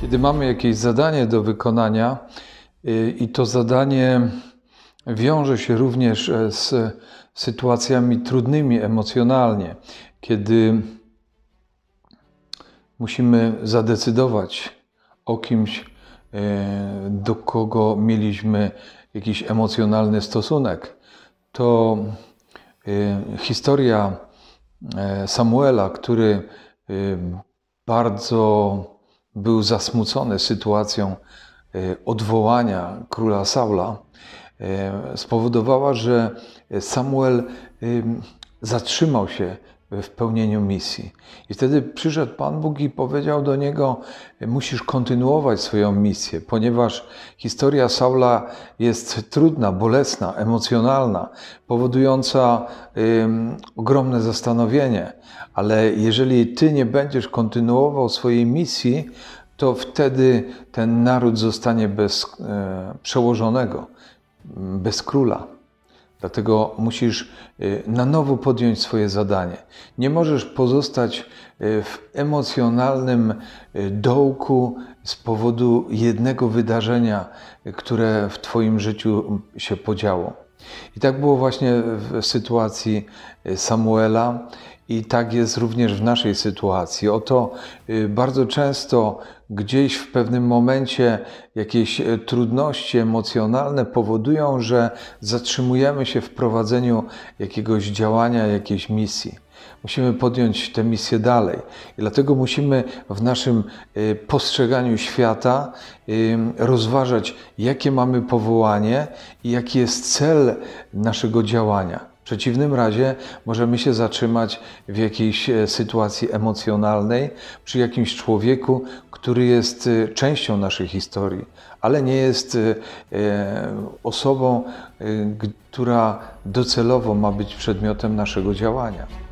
Kiedy mamy jakieś zadanie do wykonania y, i to zadanie wiąże się również e, z sytuacjami trudnymi emocjonalnie, kiedy musimy zadecydować o kimś, e, do kogo mieliśmy jakiś emocjonalny stosunek, to e, historia Samuela, który bardzo był zasmucony sytuacją e, odwołania króla Saula, e, spowodowała, że Samuel e, zatrzymał się w pełnieniu misji. I wtedy przyszedł Pan Bóg i powiedział do niego: Musisz kontynuować swoją misję, ponieważ historia Saula jest trudna, bolesna, emocjonalna, powodująca ogromne zastanowienie. Ale jeżeli ty nie będziesz kontynuował swojej misji, to wtedy ten naród zostanie bez e, przełożonego, bez króla. Dlatego musisz y, na nowo podjąć swoje zadanie. Nie możesz pozostać y, w emocjonalnym y, dołku z powodu jednego wydarzenia, które w Twoim życiu się podziało. I tak było właśnie w sytuacji Samuela i tak jest również w naszej sytuacji. Oto y, bardzo często gdzieś w pewnym momencie jakieś e, trudności emocjonalne powodują, że zatrzymujemy się w prowadzeniu jakiegoś działania, jakiejś misji. Musimy podjąć tę misję dalej. I dlatego musimy w naszym y, postrzeganiu świata y, rozważać, jakie mamy powołanie i jaki jest cel naszego działania przeciwnym razie możemy się zatrzymać w jakiejś e, sytuacji emocjonalnej, przy jakimś człowieku, który jest e, częścią naszej historii, ale nie jest e, osobą, która docelowo ma być przedmiotem naszego działania.